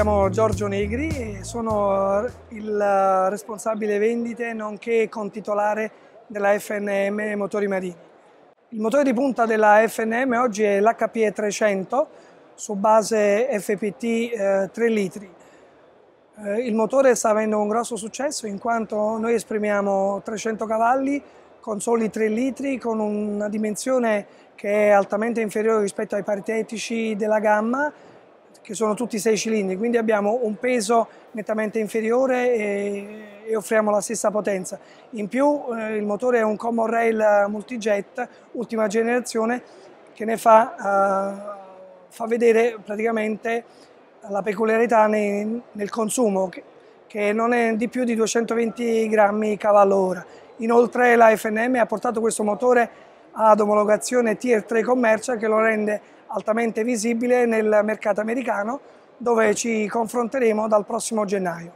chiamo Giorgio Negri e sono il responsabile vendite nonché contitolare della FNM Motori Marini. Il motore di punta della FNM oggi è l'HPE 300 su base FPT eh, 3 litri. Eh, il motore sta avendo un grosso successo in quanto noi esprimiamo 300 cavalli con soli 3 litri con una dimensione che è altamente inferiore rispetto ai paritetici della gamma che sono tutti sei cilindri, quindi abbiamo un peso nettamente inferiore e, e offriamo la stessa potenza. In più eh, il motore è un Common Rail Multijet, ultima generazione, che ne fa, eh, fa vedere praticamente la peculiarità nei, nel consumo, che, che non è di più di 220 grammi cavallo ora. Inoltre la FNM ha portato questo motore ad omologazione Tier 3 Commercial che lo rende altamente visibile nel mercato americano dove ci confronteremo dal prossimo gennaio.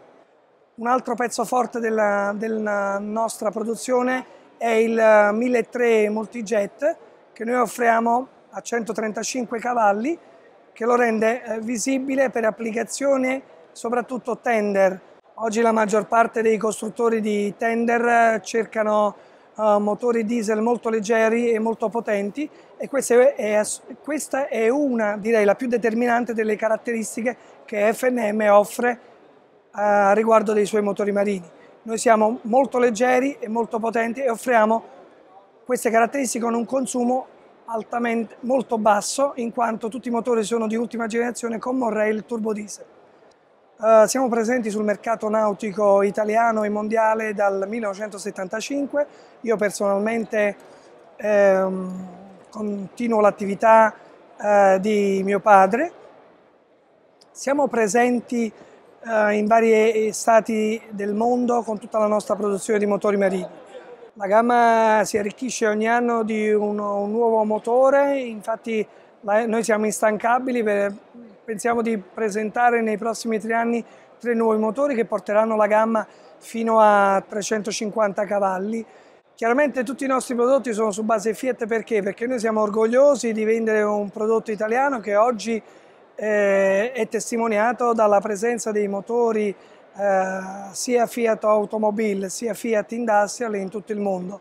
Un altro pezzo forte della, della nostra produzione è il 1003 Multijet che noi offriamo a 135 cavalli che lo rende eh, visibile per applicazioni soprattutto tender. Oggi la maggior parte dei costruttori di tender eh, cercano motori diesel molto leggeri e molto potenti e questa è, questa è una, direi, la più determinante delle caratteristiche che FNM offre uh, riguardo dei suoi motori marini. Noi siamo molto leggeri e molto potenti e offriamo queste caratteristiche con un consumo altamente, molto basso in quanto tutti i motori sono di ultima generazione con Morrell turbo diesel. Eh, siamo presenti sul mercato nautico italiano e mondiale dal 1975. Io personalmente ehm, continuo l'attività eh, di mio padre. Siamo presenti eh, in vari stati del mondo con tutta la nostra produzione di motori marini. La gamma si arricchisce ogni anno di uno, un nuovo motore, infatti la, noi siamo instancabili per Pensiamo di presentare nei prossimi tre anni tre nuovi motori che porteranno la gamma fino a 350 cavalli. Chiaramente tutti i nostri prodotti sono su base Fiat perché? Perché noi siamo orgogliosi di vendere un prodotto italiano che oggi eh, è testimoniato dalla presenza dei motori eh, sia Fiat Automobile sia Fiat Industrial in tutto il mondo.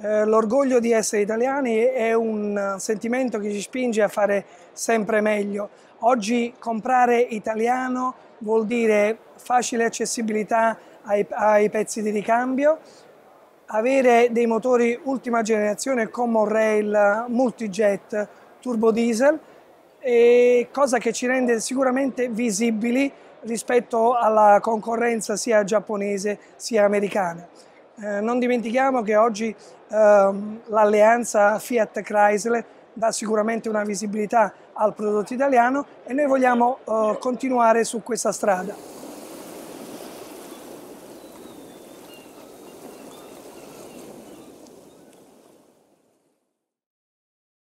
Eh, l'orgoglio di essere italiani è un eh, sentimento che ci spinge a fare sempre meglio. Oggi comprare italiano vuol dire facile accessibilità ai, ai pezzi di ricambio, avere dei motori ultima generazione Common Rail, Multijet, Turbo Diesel, cosa che ci rende sicuramente visibili rispetto alla concorrenza sia giapponese sia americana. Eh, non dimentichiamo che oggi ehm, l'alleanza Fiat-Chrysler dà sicuramente una visibilità al prodotto italiano e noi vogliamo eh, continuare su questa strada.